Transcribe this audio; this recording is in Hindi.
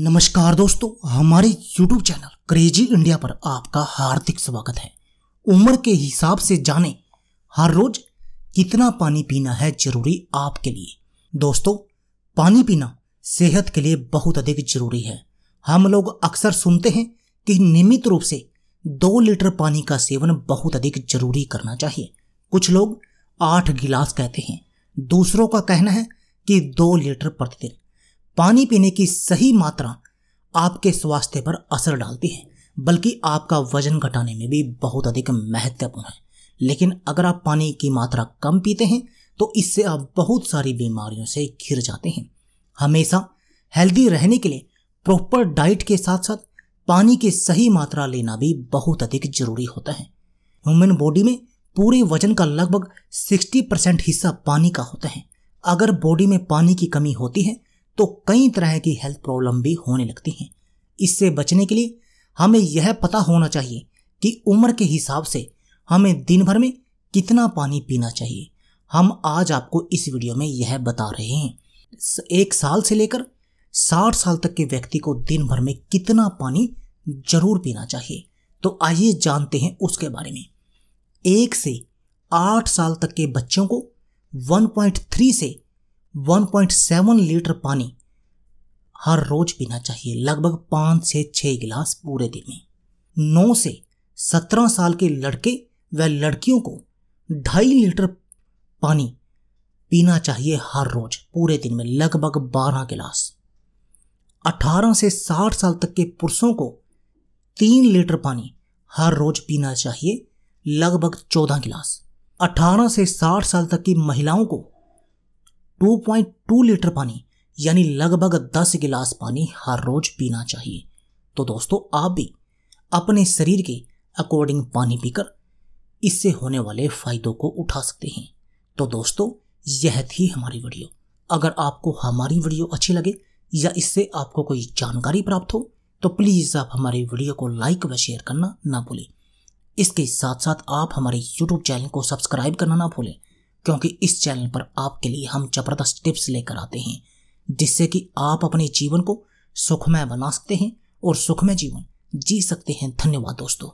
नमस्कार दोस्तों हमारे YouTube चैनल क्रेजी इंडिया पर आपका हार्दिक स्वागत है उम्र के हिसाब से जाने हर रोज कितना पानी पीना है जरूरी आपके लिए दोस्तों पानी पीना सेहत के लिए बहुत अधिक जरूरी है हम लोग अक्सर सुनते हैं कि नियमित रूप से दो लीटर पानी का सेवन बहुत अधिक जरूरी करना चाहिए कुछ लोग आठ गिलास कहते हैं दूसरों का कहना है कि दो लीटर प्रतिदिन पानी पीने की सही मात्रा आपके स्वास्थ्य पर असर डालती है बल्कि आपका वजन घटाने में भी बहुत अधिक महत्वपूर्ण है लेकिन अगर आप पानी की मात्रा कम पीते हैं तो इससे आप बहुत सारी बीमारियों से घिर जाते हैं हमेशा हेल्दी रहने के लिए प्रॉपर डाइट के साथ साथ पानी की सही मात्रा लेना भी बहुत अधिक जरूरी होता है ह्यूमन बॉडी में पूरे वजन का लगभग 60 परसेंट हिस्सा पानी का होता है अगर बॉडी में पानी की कमी होती है तो कई तरह की हेल्थ प्रॉब्लम भी होने लगती हैं इससे बचने के लिए हमें यह पता होना चाहिए कि उम्र के हिसाब से हमें दिन भर में कितना पानी पीना चाहिए हम आज आपको इस वीडियो में यह बता रहे हैं एक साल से लेकर साठ साल तक के व्यक्ति को दिन भर में कितना पानी जरूर पीना चाहिए तो आइए जानते हैं उसके बारे में एक से आठ साल तक के बच्चों को 1.3 से 1.7 लीटर पानी हर रोज पीना चाहिए लगभग पाँच से छः गिलास पूरे दिन में नौ से सत्रह साल के लड़के व लड़कियों को ढाई लीटर पानी पीना चाहिए हर रोज पूरे दिन में लगभग बारह गिलास अठारह से साठ साल तक के पुरुषों को तीन लीटर पानी हर रोज पीना चाहिए लगभग चौदह गिलास अठारह से साठ साल तक की महिलाओं को 2.2 लीटर पानी यानी लगभग दस गिलास पानी हर रोज पीना चाहिए तो दोस्तों आप भी अपने शरीर के अकॉर्डिंग पानी पीकर इससे होने वाले फायदों को उठा सकते हैं तो दोस्तों यह थी हमारी वीडियो अगर आपको हमारी वीडियो अच्छी लगे या इससे आपको कोई जानकारी प्राप्त हो तो प्लीज़ आप हमारी वीडियो को लाइक व शेयर करना ना भूलें इसके साथ साथ आप हमारे यूट्यूब चैनल को सब्सक्राइब करना ना भूलें क्योंकि इस चैनल पर आपके लिए हम ज़बरदस्त टिप्स लेकर आते हैं जिससे कि आप अपने जीवन को सुखमय बना सकते हैं और सुखमय जीवन जी सकते हैं धन्यवाद दोस्तों